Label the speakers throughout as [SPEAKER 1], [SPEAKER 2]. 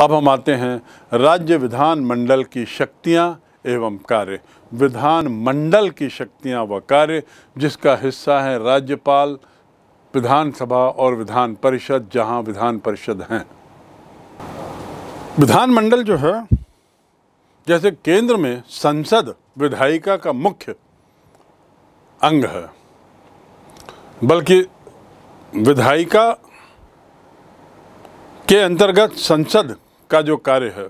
[SPEAKER 1] अब हम आते हैं राज्य विधान मंडल की शक्तियां एवं कार्य विधान मंडल की शक्तियां व कार्य जिसका हिस्सा है राज्यपाल विधानसभा और विधान परिषद जहां विधान परिषद हैं विधानमंडल जो है जैसे केंद्र में संसद विधायिका का मुख्य अंग है बल्कि विधायिका के अंतर्गत संसद का जो कार्य है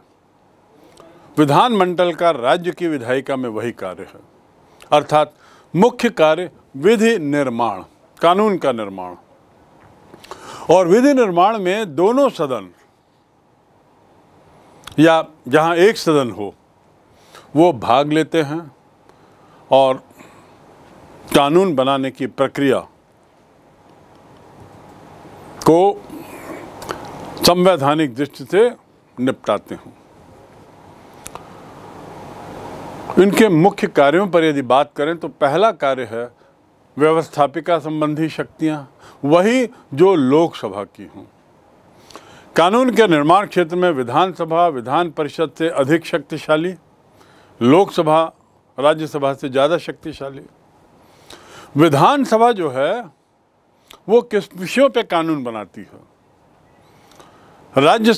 [SPEAKER 1] विधानमंडल का राज्य की विधायिका में वही कार्य है अर्थात मुख्य कार्य विधि निर्माण कानून का निर्माण और विधि निर्माण में दोनों सदन या जहां एक सदन हो वो भाग लेते हैं और कानून बनाने की प्रक्रिया को संवैधानिक दृष्टि से निपटाते हों इनके मुख्य कार्यों पर यदि बात करें तो पहला कार्य है व्यवस्थापिका संबंधी शक्तियां वही जो लोकसभा की हों कानून के निर्माण क्षेत्र में विधानसभा विधान परिषद से अधिक शक्तिशाली लोकसभा राज्यसभा से ज़्यादा शक्तिशाली विधानसभा जो है वो किस विषयों पे कानून बनाती है राज्य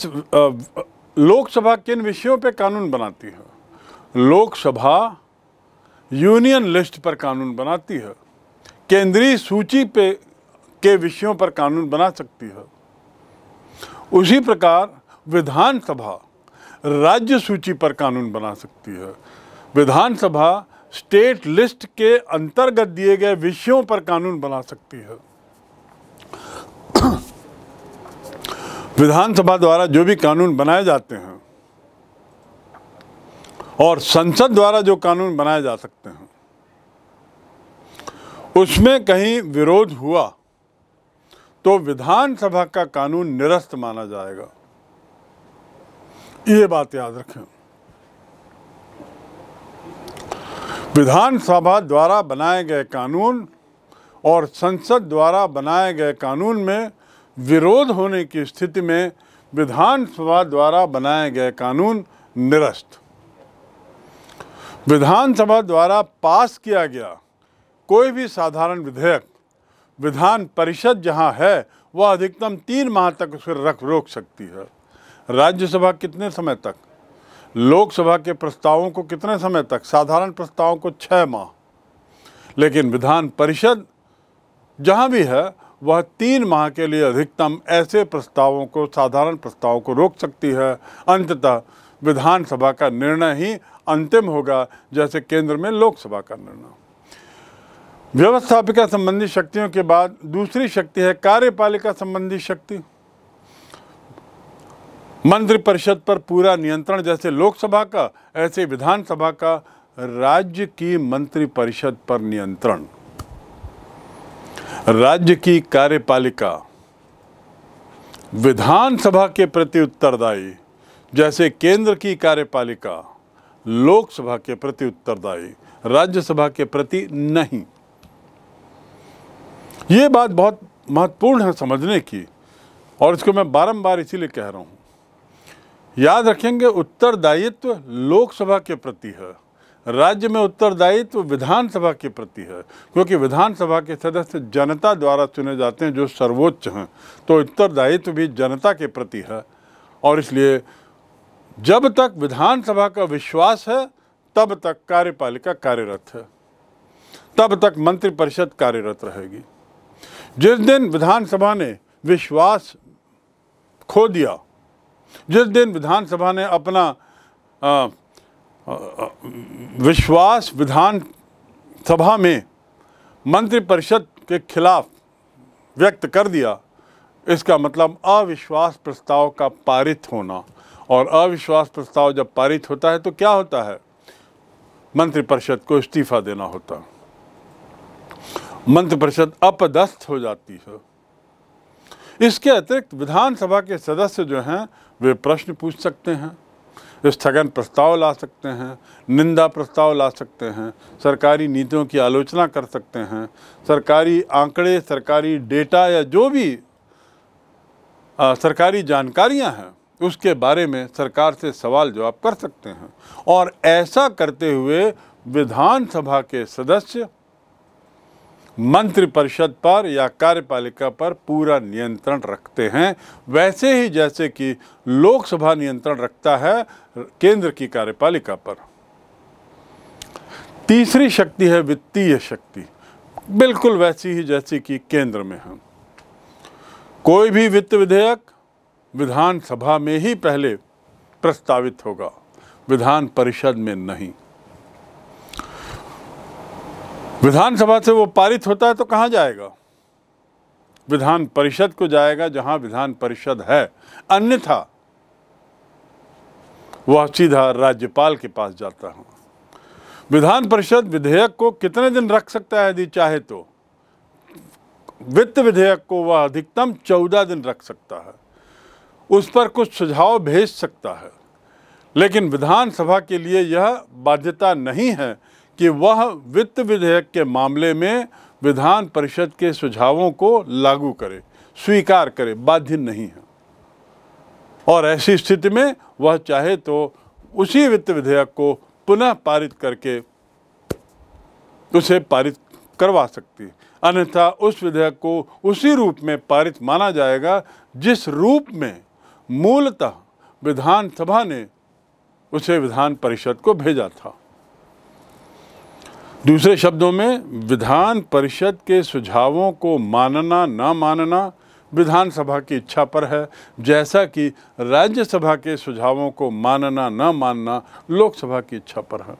[SPEAKER 1] लोकसभा किन विषयों पर कानून बनाती है लोकसभा यूनियन लिस्ट पर कानून बनाती है केंद्रीय सूची पे के विषयों पर कानून बना सकती है उसी प्रकार विधानसभा राज्य सूची पर कानून बना सकती है विधानसभा स्टेट लिस्ट के अंतर्गत दिए गए विषयों पर कानून बना सकती है विधानसभा द्वारा जो भी कानून बनाए जाते हैं और संसद द्वारा जो कानून बनाए जा सकते हैं उसमें कहीं विरोध हुआ तो विधानसभा का कानून निरस्त माना जाएगा ये बात याद रखें विधानसभा द्वारा बनाए गए कानून और संसद द्वारा बनाए गए कानून में विरोध होने की स्थिति में विधानसभा द्वारा बनाए गए कानून निरस्त विधानसभा द्वारा पास किया गया कोई भी साधारण विधेयक विधान परिषद जहां है वह अधिकतम तीन माह तक उसे रख रोक सकती है राज्यसभा कितने समय तक लोकसभा के प्रस्तावों को कितने समय तक साधारण प्रस्तावों को छः माह लेकिन विधान परिषद जहां भी है वह तीन माह के लिए अधिकतम ऐसे प्रस्तावों को साधारण प्रस्तावों को रोक सकती है अंततः विधानसभा का निर्णय ही अंतिम होगा जैसे केंद्र में लोकसभा का निर्णय व्यवस्थापिका संबंधी शक्तियों के बाद दूसरी शक्ति है कार्यपालिका संबंधी शक्ति मंत्रिपरिषद पर पूरा नियंत्रण जैसे लोकसभा का ऐसे विधानसभा का राज्य की मंत्रिपरिषद पर नियंत्रण राज्य की कार्यपालिका विधानसभा के प्रति उत्तरदायी जैसे केंद्र की कार्यपालिका लोकसभा के प्रति उत्तरदायी राज्यसभा के प्रति नहीं ये बात बहुत महत्वपूर्ण है समझने की और इसको मैं बारंबार इसीलिए कह रहा हूँ याद रखेंगे उत्तरदायित्व लोकसभा के प्रति है राज्य में उत्तरदायित्व विधानसभा के प्रति है क्योंकि विधानसभा के सदस्य जनता द्वारा चुने जाते हैं जो सर्वोच्च हैं तो उत्तरदायित्व भी जनता के प्रति है और इसलिए जब तक विधानसभा का विश्वास है तब तक कार्यपालिका कार्यरत है तब तक मंत्रिपरिषद कार्यरत रहेगी जिस दिन विधानसभा ने विश्वास खो दिया जिस दिन विधानसभा ने अपना आ, विश्वास विधान सभा में मंत्रिपरिषद के खिलाफ व्यक्त कर दिया इसका मतलब अविश्वास प्रस्ताव का पारित होना और अविश्वास प्रस्ताव जब पारित होता है तो क्या होता है मंत्रिपरिषद को इस्तीफा देना होता है मंत्रिपरिषद अपदस्थ हो जाती है इसके अतिरिक्त विधानसभा के सदस्य जो हैं वे प्रश्न पूछ सकते हैं स्थगन प्रस्ताव ला सकते हैं निंदा प्रस्ताव ला सकते हैं सरकारी नीतियों की आलोचना कर सकते हैं सरकारी आंकड़े सरकारी डेटा या जो भी आ, सरकारी जानकारियां हैं उसके बारे में सरकार से सवाल जवाब कर सकते हैं और ऐसा करते हुए विधानसभा के सदस्य मंत्रिपरिषद पर या कार्यपालिका पर पूरा नियंत्रण रखते हैं वैसे ही जैसे कि लोकसभा नियंत्रण रखता है केंद्र की कार्यपालिका पर तीसरी शक्ति है वित्तीय शक्ति बिल्कुल वैसी ही जैसी कि केंद्र में है कोई भी वित्त विधेयक विधानसभा में ही पहले प्रस्तावित होगा विधान परिषद में नहीं विधानसभा से वो पारित होता है तो कहाँ जाएगा विधान परिषद को जाएगा जहां विधान परिषद है अन्यथा वह सीधा राज्यपाल के पास जाता हूं विधान परिषद विधेयक को कितने दिन रख सकता है यदि चाहे तो वित्त विधेयक को वह अधिकतम चौदह दिन रख सकता है उस पर कुछ सुझाव भेज सकता है लेकिन विधानसभा के लिए यह बाध्यता नहीं है कि वह वित्त विधेयक के मामले में विधान परिषद के सुझावों को लागू करे स्वीकार करे बाध्य नहीं है और ऐसी स्थिति में वह चाहे तो उसी वित्त विधेयक को पुनः पारित करके उसे पारित करवा सकती है अन्यथा उस विधेयक को उसी रूप में पारित माना जाएगा जिस रूप में मूलतः विधानसभा ने उसे विधान परिषद को भेजा था दूसरे शब्दों में विधान परिषद के सुझावों को मानना ना मानना विधानसभा की इच्छा पर है जैसा कि राज्यसभा के सुझावों को मानना ना मानना लोकसभा की इच्छा पर है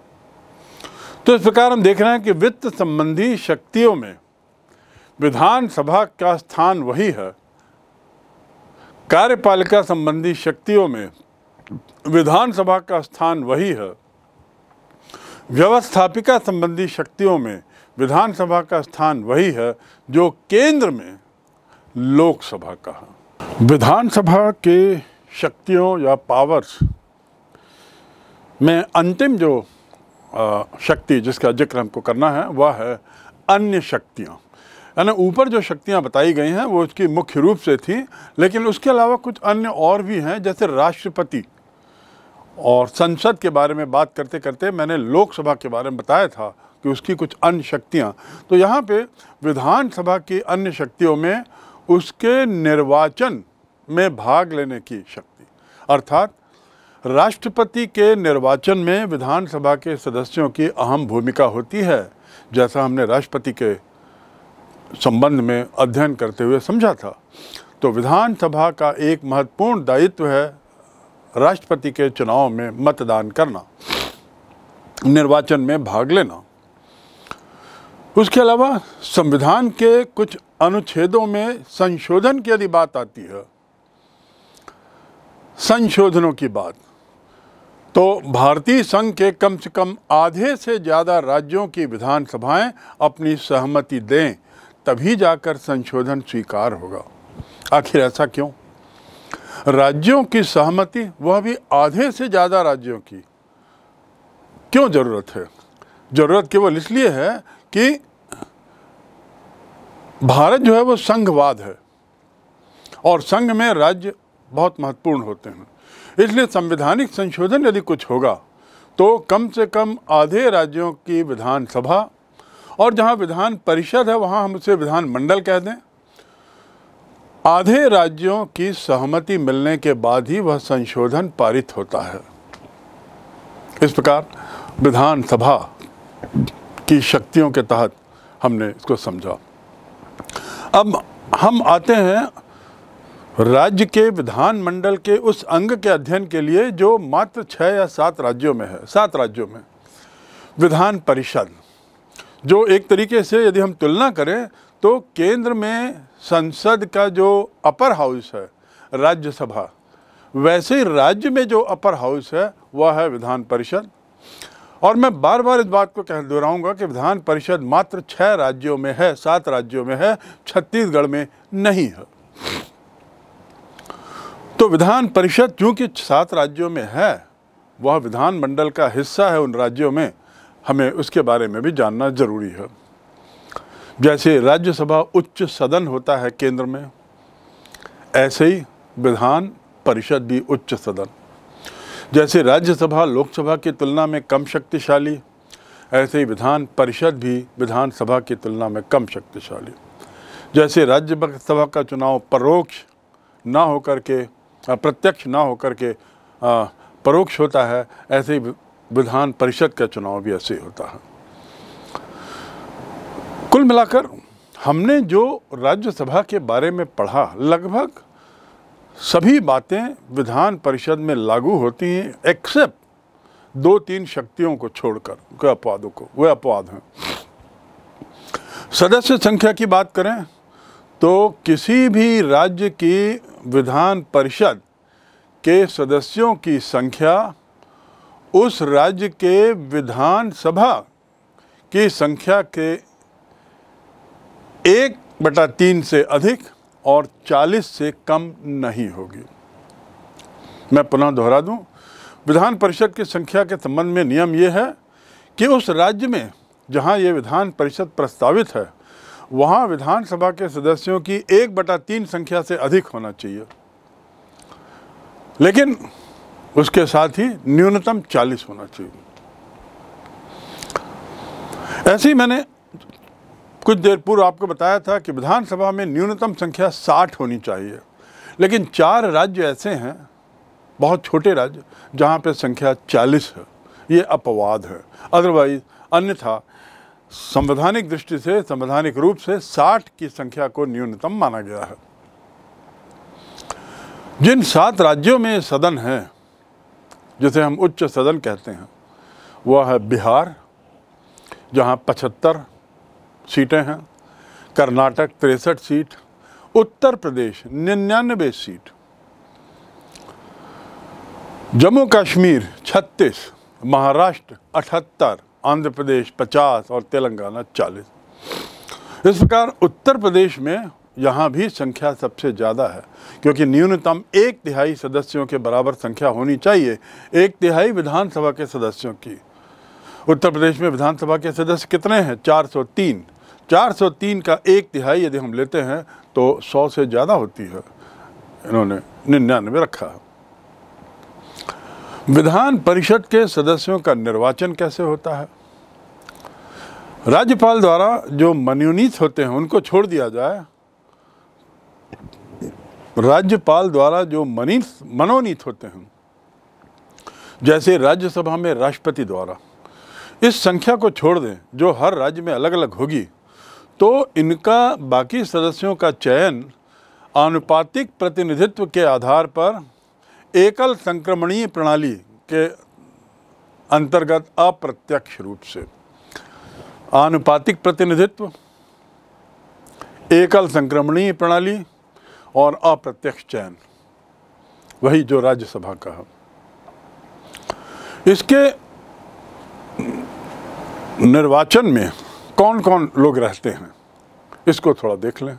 [SPEAKER 1] तो इस प्रकार हम देख रहे हैं कि वित्त संबंधी शक्तियों में विधानसभा का स्थान वही है कार्यपालिका संबंधी शक्तियों में विधानसभा का स्थान वही है व्यवस्थापिका संबंधी शक्तियों में विधानसभा का स्थान वही है जो केंद्र में लोकसभा का है विधानसभा के शक्तियों या पावर्स में अंतिम जो शक्ति जिसका जिक्र हमको करना है वह है अन्य शक्तियाँ यानी ऊपर जो शक्तियाँ बताई गई हैं वो उसकी मुख्य रूप से थी लेकिन उसके अलावा कुछ अन्य और भी हैं जैसे राष्ट्रपति और संसद के बारे में बात करते करते मैंने लोकसभा के बारे में बताया था कि उसकी कुछ अन्य शक्तियाँ तो यहाँ पे विधानसभा की अन्य शक्तियों में उसके निर्वाचन में भाग लेने की शक्ति अर्थात राष्ट्रपति के निर्वाचन में विधानसभा के सदस्यों की अहम भूमिका होती है जैसा हमने राष्ट्रपति के संबंध में अध्ययन करते हुए समझा था तो विधानसभा का एक महत्वपूर्ण दायित्व है राष्ट्रपति के चुनाव में मतदान करना निर्वाचन में भाग लेना उसके अलावा संविधान के कुछ अनुच्छेदों में संशोधन की यदि बात आती है संशोधनों की बात तो भारतीय संघ के कम से कम आधे से ज़्यादा राज्यों की विधानसभाएं अपनी सहमति दें तभी जाकर संशोधन स्वीकार होगा आखिर ऐसा क्यों राज्यों की सहमति वह भी आधे से ज़्यादा राज्यों की क्यों ज़रूरत है ज़रूरत केवल इसलिए है कि भारत जो है वो संघवाद है और संघ में राज्य बहुत महत्वपूर्ण होते हैं इसलिए संवैधानिक संशोधन यदि कुछ होगा तो कम से कम आधे राज्यों की विधानसभा और जहां विधान परिषद है वहां हम उसे विधानमंडल कह दें आधे राज्यों की सहमति मिलने के बाद ही वह संशोधन पारित होता है इस प्रकार विधानसभा की शक्तियों के तहत हमने इसको समझा अब हम आते हैं राज्य के विधानमंडल के उस अंग के अध्ययन के लिए जो मात्र छः या सात राज्यों में है सात राज्यों में विधान परिषद जो एक तरीके से यदि हम तुलना करें तो केंद्र में संसद का जो अपर हाउस है राज्यसभा वैसे ही राज्य में जो अपर हाउस है वह है विधान परिषद और मैं बार बार इस बात को कह दोहराऊंगा कि विधान परिषद मात्र छः राज्यों में है सात राज्यों में है छत्तीसगढ़ में नहीं है तो विधान परिषद चूंकि सात राज्यों में है वह विधानमंडल का हिस्सा है उन राज्यों में हमें उसके बारे में भी जानना ज़रूरी है जैसे राज्यसभा उच्च सदन होता है केंद्र में ऐसे ही विधान परिषद भी उच्च सदन जैसे राज्यसभा लोकसभा की तुलना में कम शक्तिशाली ऐसे ही विधान परिषद भी विधानसभा की तुलना में कम शक्तिशाली जैसे राज्यसभा का चुनाव परोक्ष ना होकर के प्रत्यक्ष ना होकर के परोक्ष होता है ऐसे ही विधान परिषद का चुनाव भी ऐसे ही होता है कुल मिलाकर हमने जो राज्यसभा के बारे में पढ़ा लगभग सभी बातें विधान परिषद में लागू होती हैं एक्सेप्ट दो तीन शक्तियों को छोड़कर के अपवादों को वे अपवाद हैं सदस्य संख्या की बात करें तो किसी भी राज्य की विधान परिषद के सदस्यों की संख्या उस राज्य के विधानसभा की संख्या के एक बटा तीन से अधिक और चालीस से कम नहीं होगी मैं पुनः दोहरा दूं विधान परिषद की संख्या के संबंध में नियम ये है कि उस राज्य में जहां ये विधान परिषद प्रस्तावित है वहां विधानसभा के सदस्यों की एक बटा तीन संख्या से अधिक होना चाहिए लेकिन उसके साथ ही न्यूनतम चालीस होना चाहिए ऐसी मैंने कुछ देर पूर्व आपको बताया था कि विधानसभा में न्यूनतम संख्या 60 होनी चाहिए लेकिन चार राज्य ऐसे हैं बहुत छोटे राज्य जहाँ पे संख्या 40 है ये अपवाद है अदरवाइज अन्यथा संवैधानिक दृष्टि से संवैधानिक रूप से 60 की संख्या को न्यूनतम माना गया है जिन सात राज्यों में सदन है जिसे हम उच्च सदन कहते हैं वह है बिहार जहाँ पचहत्तर सीटें हैं कर्नाटक तिरसठ सीट उत्तर प्रदेश निन्यानबे सीट जम्मू कश्मीर 36, महाराष्ट्र 78, आंध्र प्रदेश 50 और तेलंगाना 40। इस प्रकार उत्तर प्रदेश में यहाँ भी संख्या सबसे ज़्यादा है क्योंकि न्यूनतम एक तिहाई सदस्यों के बराबर संख्या होनी चाहिए एक तिहाई विधानसभा के सदस्यों की उत्तर प्रदेश में विधानसभा के सदस्य कितने हैं 403 403 का एक तिहाई यदि हम लेते हैं तो 100 से ज़्यादा होती है इन्होंने निन्यानवे रखा है विधान परिषद के सदस्यों का निर्वाचन कैसे होता है राज्यपाल द्वारा जो मनोनीत होते हैं उनको छोड़ दिया जाए राज्यपाल द्वारा जो मनीत मनोनीत होते हैं जैसे राज्यसभा में राष्ट्रपति द्वारा इस संख्या को छोड़ दें जो हर राज्य में अलग अलग होगी तो इनका बाकी सदस्यों का चयन आनुपातिक प्रतिनिधित्व के आधार पर एकल संक्रमणीय प्रणाली के अंतर्गत अप्रत्यक्ष रूप से आनुपातिक प्रतिनिधित्व एकल संक्रमणीय प्रणाली और अप्रत्यक्ष चयन वही जो राज्यसभा का है इसके निर्वाचन में कौन कौन लोग रहते हैं इसको थोड़ा देख लें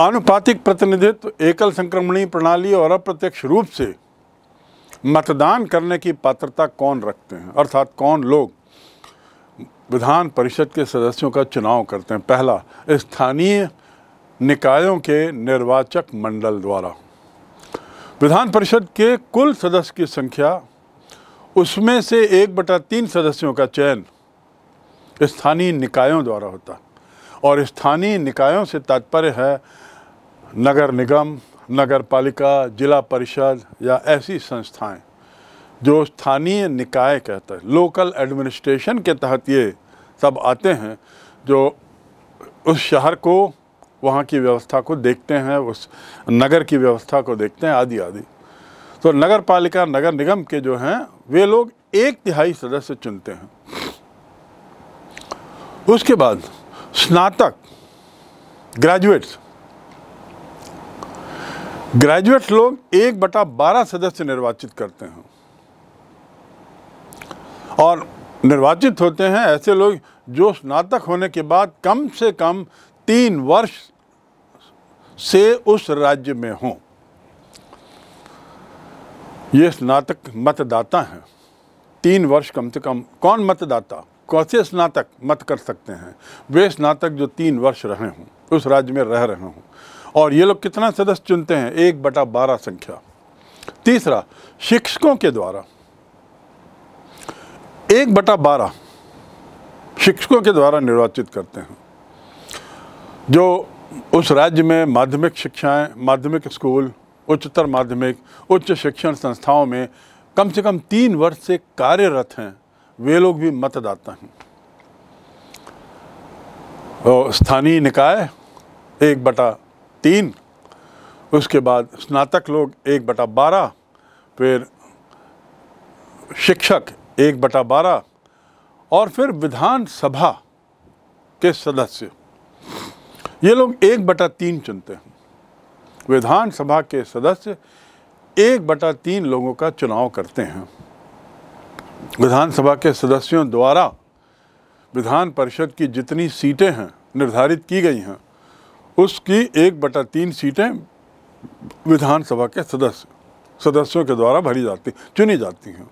[SPEAKER 1] आनुपातिक प्रतिनिधित्व एकल संक्रमणीय प्रणाली और अप्रत्यक्ष रूप से मतदान करने की पात्रता कौन रखते हैं अर्थात कौन लोग विधान परिषद के सदस्यों का चुनाव करते हैं पहला स्थानीय निकायों के निर्वाचक मंडल द्वारा विधान परिषद के कुल सदस्य की संख्या उसमें से एक बटा तीन सदस्यों का चयन स्थानीय निकायों द्वारा होता और स्थानीय निकायों से तात्पर्य है नगर निगम नगर पालिका जिला परिषद या ऐसी संस्थाएं जो स्थानीय निकाय कहता है लोकल एडमिनिस्ट्रेशन के तहत ये सब आते हैं जो उस शहर को वहाँ की व्यवस्था को देखते हैं उस नगर की व्यवस्था को देखते हैं आदि आदि तो नगर पालिका नगर निगम के जो हैं वे लोग एक तिहाई सदस्य चुनते हैं उसके बाद स्नातक ग्रेजुएट्स ग्रेजुएट लोग एक बटा बारह सदस्य निर्वाचित करते हैं और निर्वाचित होते हैं ऐसे लोग जो स्नातक होने के बाद कम से कम तीन वर्ष से उस राज्य में हों ये स्नातक मतदाता हैं तीन वर्ष कम से कम कौन मतदाता कौन से स्नातक मत कर सकते हैं वे स्नातक जो तीन वर्ष रहे हों उस राज्य में रह रहे हों और ये लोग कितना सदस्य चुनते हैं एक बटा बारह संख्या तीसरा शिक्षकों के द्वारा एक बटा बारह शिक्षकों के द्वारा निर्वाचित करते हैं जो उस राज्य में माध्यमिक शिक्षाएं माध्यमिक स्कूल उच्चतर माध्यमिक उच्च शिक्षण संस्थाओं में कम से कम तीन वर्ष से कार्यरत हैं वे लोग भी मतदाता हैं और स्थानीय निकाय एक बटा तीन उसके बाद स्नातक लोग एक बटा बारह फिर शिक्षक एक बटा बारह और फिर विधानसभा के सदस्य ये लोग एक बटा तीन चुनते हैं विधानसभा के सदस्य एक बटा तीन लोगों का चुनाव करते हैं विधानसभा के सदस्यों द्वारा विधान परिषद की जितनी सीटें हैं निर्धारित की गई हैं उसकी एक बटा तीन सीटें विधानसभा के सदस्य सदस्यों के द्वारा भरी जाती चुनी जाती हैं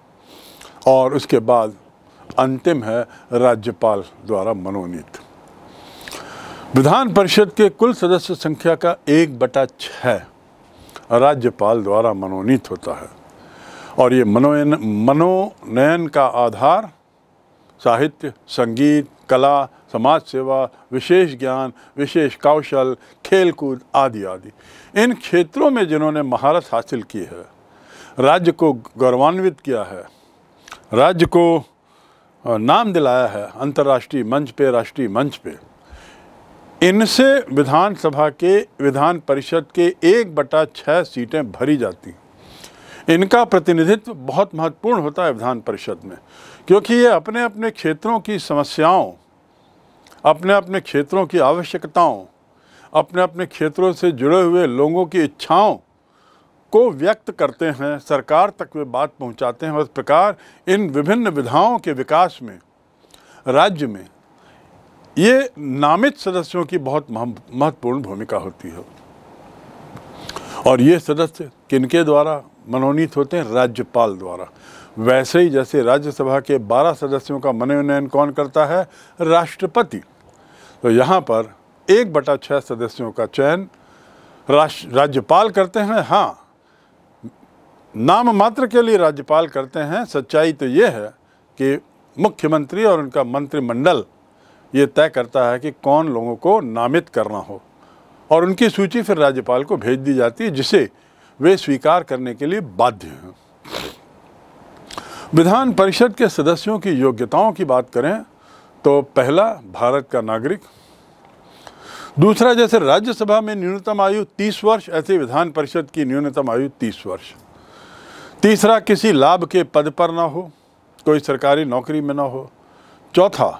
[SPEAKER 1] और उसके बाद अंतिम है राज्यपाल द्वारा मनोनीत विधान परिषद के कुल सदस्य संख्या का एक बटा छः राज्यपाल द्वारा मनोनीत होता है और ये मनोयन मनोनयन का आधार साहित्य संगीत कला समाज सेवा विशेष ज्ञान विशेष कौशल खेलकूद आदि आदि इन क्षेत्रों में जिन्होंने महारत हासिल की है राज्य को गौरवान्वित किया है राज्य को नाम दिलाया है अंतर्राष्ट्रीय मंच पे राष्ट्रीय मंच पे इनसे विधानसभा के विधान परिषद के एक बटा छः सीटें भरी जाती हैं इनका प्रतिनिधित्व बहुत महत्वपूर्ण होता है विधान परिषद में क्योंकि ये अपने अपने क्षेत्रों की समस्याओं अपने अपने क्षेत्रों की आवश्यकताओं अपने अपने क्षेत्रों से जुड़े हुए लोगों की इच्छाओं को व्यक्त करते हैं सरकार तक वे बात पहुंचाते हैं उस प्रकार इन विभिन्न विधाओं के विकास में राज्य में ये नामित सदस्यों की बहुत महत्वपूर्ण भूमिका होती है और ये सदस्य किनके द्वारा मनोनीत होते हैं राज्यपाल द्वारा वैसे ही जैसे राज्यसभा के 12 सदस्यों का मनोनयन कौन करता है राष्ट्रपति तो यहाँ पर एक बटा छः सदस्यों का चयन राज्यपाल करते हैं हाँ नाम मात्र के लिए राज्यपाल करते हैं सच्चाई तो ये है कि मुख्यमंत्री और उनका मंत्रिमंडल ये तय करता है कि कौन लोगों को नामित करना हो और उनकी सूची फिर राज्यपाल को भेज दी जाती है जिसे वे स्वीकार करने के लिए बाध्य हैं विधान परिषद के सदस्यों की योग्यताओं की बात करें तो पहला भारत का नागरिक दूसरा जैसे राज्यसभा में न्यूनतम आयु 30 वर्ष ऐसे विधान परिषद की न्यूनतम आयु 30 वर्ष तीसरा किसी लाभ के पद पर ना हो कोई सरकारी नौकरी में ना हो चौथा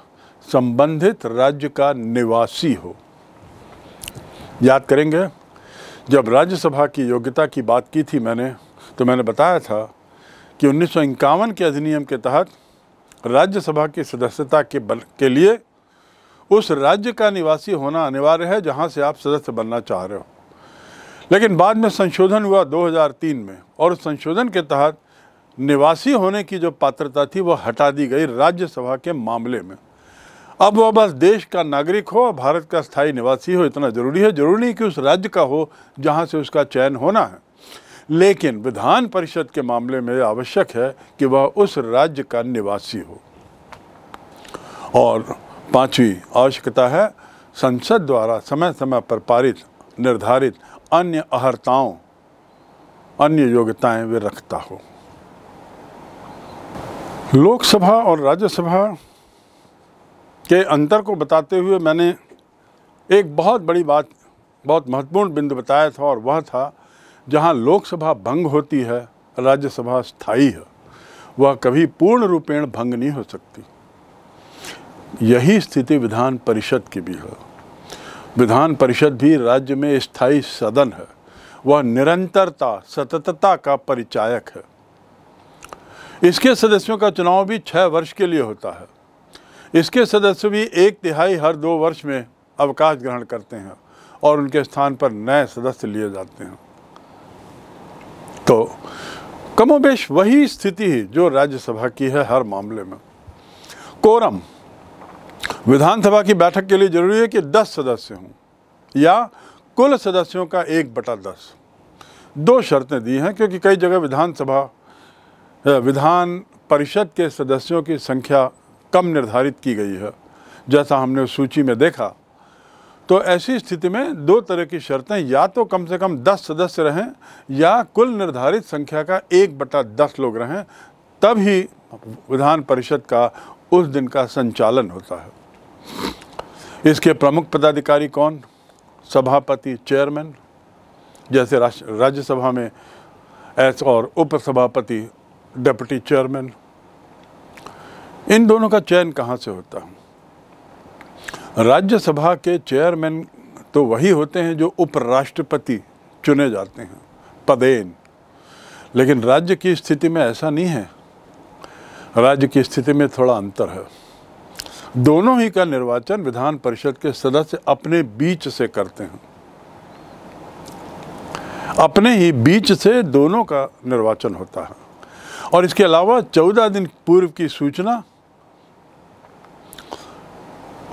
[SPEAKER 1] संबंधित राज्य का निवासी हो याद करेंगे जब राज्यसभा की योग्यता की बात की थी मैंने तो मैंने बताया था कि उन्नीस के अधिनियम के तहत राज्यसभा की सदस्यता के बल के लिए उस राज्य का निवासी होना अनिवार्य है जहां से आप सदस्य बनना चाह रहे हो लेकिन बाद में संशोधन हुआ 2003 में और उस संशोधन के तहत निवासी होने की जो पात्रता थी वो हटा दी गई राज्यसभा के मामले में अब वह बस देश का नागरिक हो भारत का स्थायी निवासी हो इतना ज़रूरी है जरूरी नहीं कि उस राज्य का हो जहाँ से उसका चयन होना है लेकिन विधान परिषद के मामले में आवश्यक है कि वह उस राज्य का निवासी हो और पांचवी आवश्यकता है संसद द्वारा समय समय पर पारित निर्धारित अन्य अहर्ताओं अन्य योग्यताएं वे रखता हो लोकसभा और राज्यसभा के अंतर को बताते हुए मैंने एक बहुत बड़ी बात बहुत महत्वपूर्ण बिंदु बताया था और वह था जहाँ लोकसभा भंग होती है राज्यसभा स्थायी है वह कभी पूर्ण रूपेण भंग नहीं हो सकती यही स्थिति विधान परिषद की भी है विधान परिषद भी राज्य में स्थायी सदन है वह निरंतरता सततता का परिचायक है इसके सदस्यों का चुनाव भी छः वर्ष के लिए होता है इसके सदस्य भी एक तिहाई हर दो वर्ष में अवकाश ग्रहण करते हैं और उनके स्थान पर नए सदस्य लिए जाते हैं तो कमोबेश वही स्थिति जो राज्यसभा की है हर मामले में कोरम विधानसभा की बैठक के लिए जरूरी है कि 10 सदस्य हों या कुल सदस्यों का एक बटा दस दो शर्तें दी हैं क्योंकि कई जगह विधानसभा विधान परिषद के सदस्यों की संख्या कम निर्धारित की गई है जैसा हमने उस सूची में देखा तो ऐसी स्थिति में दो तरह की शर्तें या तो कम से कम दस सदस्य रहें या कुल निर्धारित संख्या का एक बटा दस लोग रहें तभी विधान परिषद का उस दिन का संचालन होता है इसके प्रमुख पदाधिकारी कौन सभापति चेयरमैन जैसे राज्यसभा में एस और उपसभापति डेप्टी चेयरमैन इन दोनों का चयन कहाँ से होता है राज्यसभा के चेयरमैन तो वही होते हैं जो उपराष्ट्रपति चुने जाते हैं पदेन लेकिन राज्य की स्थिति में ऐसा नहीं है राज्य की स्थिति में थोड़ा अंतर है दोनों ही का निर्वाचन विधान परिषद के सदस्य अपने बीच से करते हैं अपने ही बीच से दोनों का निर्वाचन होता है और इसके अलावा चौदह दिन पूर्व की सूचना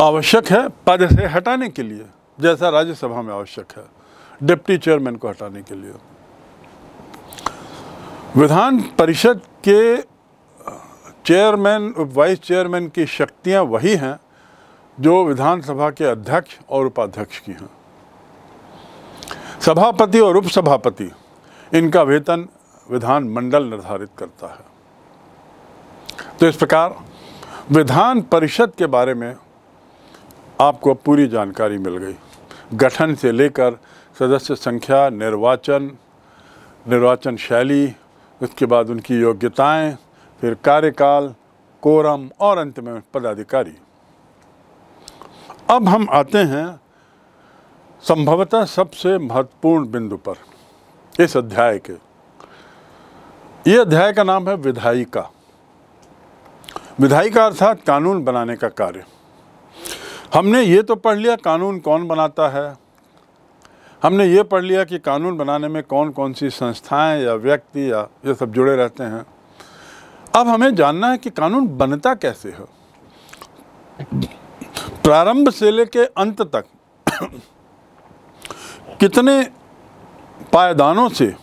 [SPEAKER 1] आवश्यक है पद से हटाने के लिए जैसा राज्यसभा में आवश्यक है डिप्टी चेयरमैन को हटाने के लिए विधान परिषद के चेयरमैन वाइस चेयरमैन की शक्तियां वही हैं जो विधानसभा के अध्यक्ष और उपाध्यक्ष की हैं सभापति और उपसभापति इनका वेतन विधानमंडल निर्धारित करता है तो इस प्रकार विधान परिषद के बारे में आपको पूरी जानकारी मिल गई गठन से लेकर सदस्य संख्या निर्वाचन निर्वाचन शैली उसके बाद उनकी योग्यताएं, फिर कार्यकाल कोरम और अंत में पदाधिकारी अब हम आते हैं संभवतः सबसे महत्वपूर्ण बिंदु पर इस अध्याय के ये अध्याय का नाम है विधायिका विधायिका अर्थात कानून बनाने का कार्य हमने ये तो पढ़ लिया कानून कौन बनाता है हमने ये पढ़ लिया कि कानून बनाने में कौन कौन सी संस्थाएं या व्यक्ति या ये सब जुड़े रहते हैं अब हमें जानना है कि कानून बनता कैसे हो प्रारंभ से लेके अंत तक कितने पायदानों से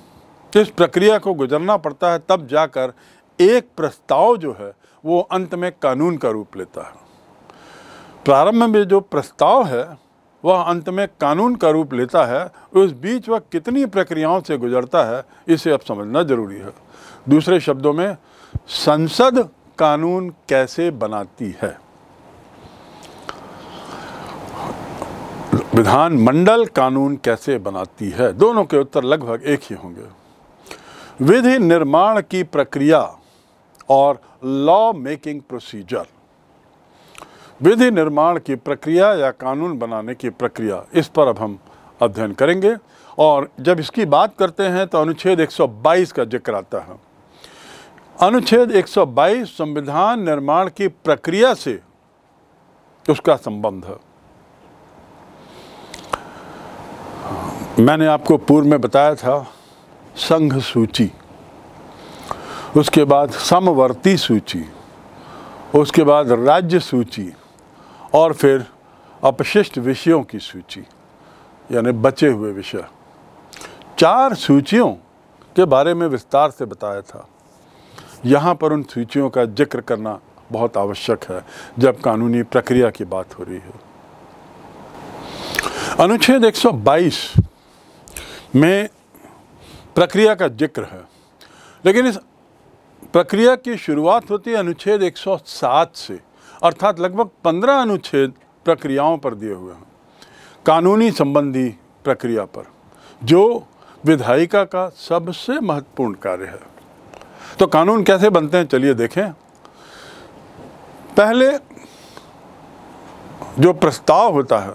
[SPEAKER 1] इस प्रक्रिया को गुजरना पड़ता है तब जाकर एक प्रस्ताव जो है वो अंत में कानून का रूप लेता है प्रारंभ में जो प्रस्ताव है वह अंत में कानून का रूप लेता है उस बीच वह कितनी प्रक्रियाओं से गुजरता है इसे अब समझना जरूरी है दूसरे शब्दों में संसद कानून कैसे बनाती है विधानमंडल कानून कैसे बनाती है दोनों के उत्तर लगभग एक ही होंगे विधि निर्माण की प्रक्रिया और लॉ मेकिंग प्रोसीजर विधि निर्माण की प्रक्रिया या कानून बनाने की प्रक्रिया इस पर अब हम अध्ययन करेंगे और जब इसकी बात करते हैं तो अनुच्छेद 122 का जिक्र आता है अनुच्छेद 122 संविधान निर्माण की प्रक्रिया से उसका संबंध है मैंने आपको पूर्व में बताया था संघ सूची उसके बाद समवर्ती सूची उसके बाद राज्य सूची और फिर अपशिष्ट विषयों की सूची यानी बचे हुए विषय चार सूचियों के बारे में विस्तार से बताया था यहाँ पर उन सूचियों का जिक्र करना बहुत आवश्यक है जब कानूनी प्रक्रिया की बात हो रही है अनुच्छेद 122 में प्रक्रिया का जिक्र है लेकिन इस प्रक्रिया की शुरुआत होती है अनुच्छेद 107 से अर्थात लगभग पंद्रह अनुच्छेद प्रक्रियाओं पर दिए हुए हैं कानूनी संबंधी प्रक्रिया पर जो विधायिका का सबसे महत्वपूर्ण कार्य है तो कानून कैसे बनते हैं चलिए देखें पहले जो प्रस्ताव होता है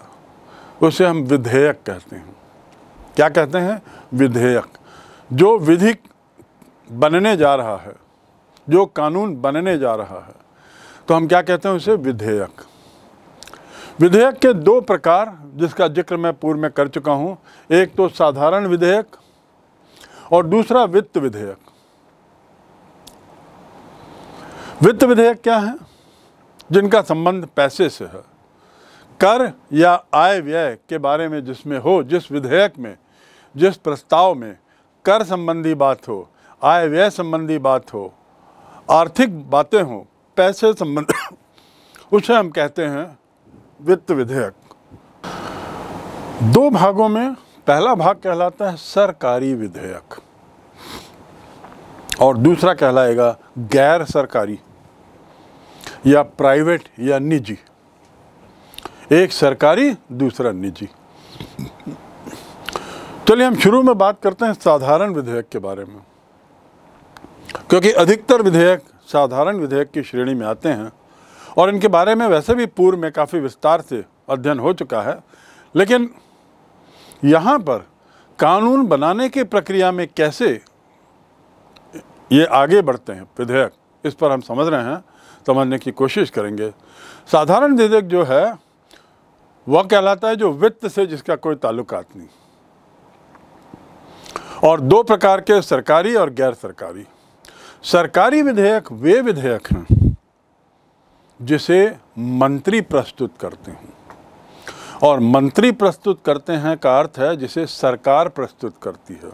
[SPEAKER 1] उसे हम विधेयक कहते हैं क्या कहते हैं विधेयक जो विधिक बनने जा रहा है जो कानून बनने जा रहा है तो हम क्या कहते हैं उसे विधेयक विधेयक के दो प्रकार जिसका जिक्र मैं पूर्व में कर चुका हूं एक तो साधारण विधेयक और दूसरा वित्त विधेयक वित्त विधेयक क्या है जिनका संबंध पैसे से है कर या आय व्यय के बारे में जिसमें हो जिस विधेयक में जिस प्रस्ताव में कर संबंधी बात हो आय व्यय संबंधी बात हो आर्थिक बातें हों पैसे संबंध उसे हम कहते हैं वित्त विधेयक दो भागों में पहला भाग कहलाता है सरकारी विधेयक और दूसरा कहलाएगा गैर सरकारी या प्राइवेट या निजी एक सरकारी दूसरा निजी चलिए हम शुरू में बात करते हैं साधारण विधेयक के बारे में क्योंकि अधिकतर विधेयक साधारण विधेयक की श्रेणी में आते हैं और इनके बारे में वैसे भी पूर्व में काफ़ी विस्तार से अध्ययन हो चुका है लेकिन यहाँ पर कानून बनाने की प्रक्रिया में कैसे ये आगे बढ़ते हैं विधेयक इस पर हम समझ रहे हैं समझने की कोशिश करेंगे साधारण विधेयक जो है वह कहलाता है जो वित्त से जिसका कोई ताल्लुकात नहीं और दो प्रकार के सरकारी और गैर सरकारी सरकारी विधेयक वे विधेयक हैं जिसे मंत्री प्रस्तुत करते हैं और मंत्री प्रस्तुत करते हैं का अर्थ है जिसे सरकार प्रस्तुत करती है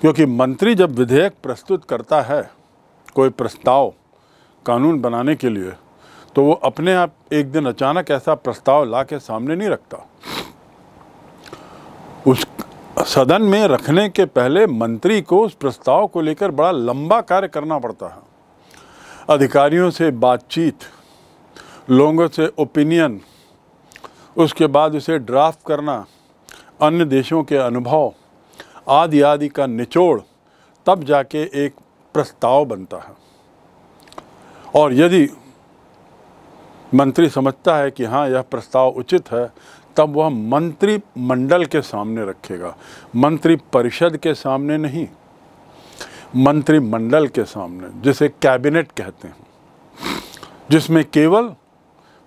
[SPEAKER 1] क्योंकि मंत्री जब विधेयक प्रस्तुत करता है कोई प्रस्ताव कानून बनाने के लिए तो वो अपने आप एक दिन अचानक ऐसा प्रस्ताव ला के सामने नहीं रखता उस सदन में रखने के पहले मंत्री को उस प्रस्ताव को लेकर बड़ा लंबा कार्य करना पड़ता है अधिकारियों से बातचीत लोगों से ओपिनियन उसके बाद उसे ड्राफ्ट करना अन्य देशों के अनुभव आदि आदि का निचोड़ तब जाके एक प्रस्ताव बनता है और यदि मंत्री समझता है कि हाँ यह प्रस्ताव उचित है तब वह मंत्रिमंडल के सामने रखेगा मंत्रिपरिषद के सामने नहीं मंत्रिमंडल के सामने जिसे कैबिनेट कहते हैं जिसमें केवल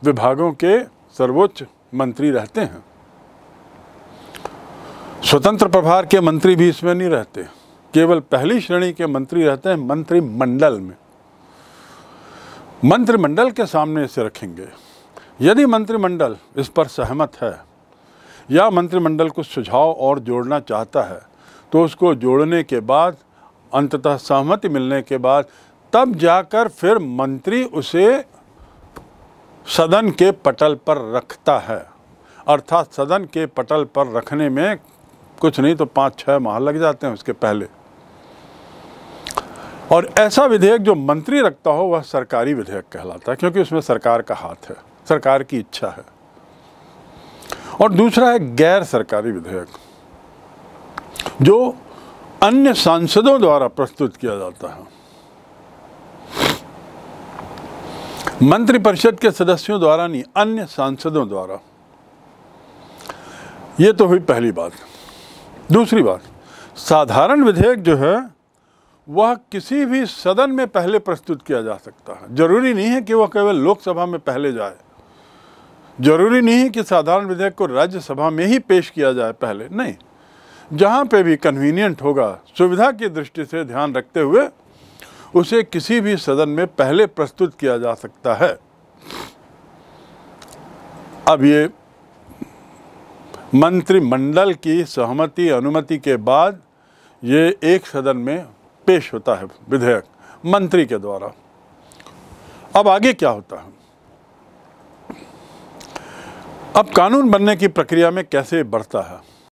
[SPEAKER 1] विभागों के सर्वोच्च मंत्री रहते हैं स्वतंत्र प्रभार के मंत्री भी इसमें नहीं रहते केवल पहली श्रेणी के मंत्री रहते हैं मंत्रिमंडल में मंत्रिमंडल के सामने इसे रखेंगे यदि मंत्रिमंडल इस पर सहमत है या मंत्रिमंडल कुछ सुझाव और जोड़ना चाहता है तो उसको जोड़ने के बाद अंततः सहमति मिलने के बाद तब जाकर फिर मंत्री उसे सदन के पटल पर रखता है अर्थात सदन के पटल पर रखने में कुछ नहीं तो पाँच छः माह लग जाते हैं उसके पहले और ऐसा विधेयक जो मंत्री रखता हो वह सरकारी विधेयक कहलाता है क्योंकि उसमें सरकार का हाथ है सरकार की इच्छा है और दूसरा है गैर सरकारी विधेयक जो अन्य सांसदों द्वारा प्रस्तुत किया जाता है मंत्रिपरिषद के सदस्यों द्वारा नहीं अन्य सांसदों द्वारा ये तो हुई पहली बात दूसरी बात साधारण विधेयक जो है वह किसी भी सदन में पहले प्रस्तुत किया जा सकता है जरूरी नहीं है कि वह केवल लोकसभा में पहले जाए जरूरी नहीं कि साधारण विधेयक को राज्यसभा में ही पेश किया जाए पहले नहीं जहाँ पे भी कन्वीनियंट होगा सुविधा की दृष्टि से ध्यान रखते हुए उसे किसी भी सदन में पहले प्रस्तुत किया जा सकता है अब ये मंत्रिमंडल की सहमति अनुमति के बाद ये एक सदन में पेश होता है विधेयक मंत्री के द्वारा अब आगे क्या होता है अब कानून बनने की प्रक्रिया में कैसे बढ़ता है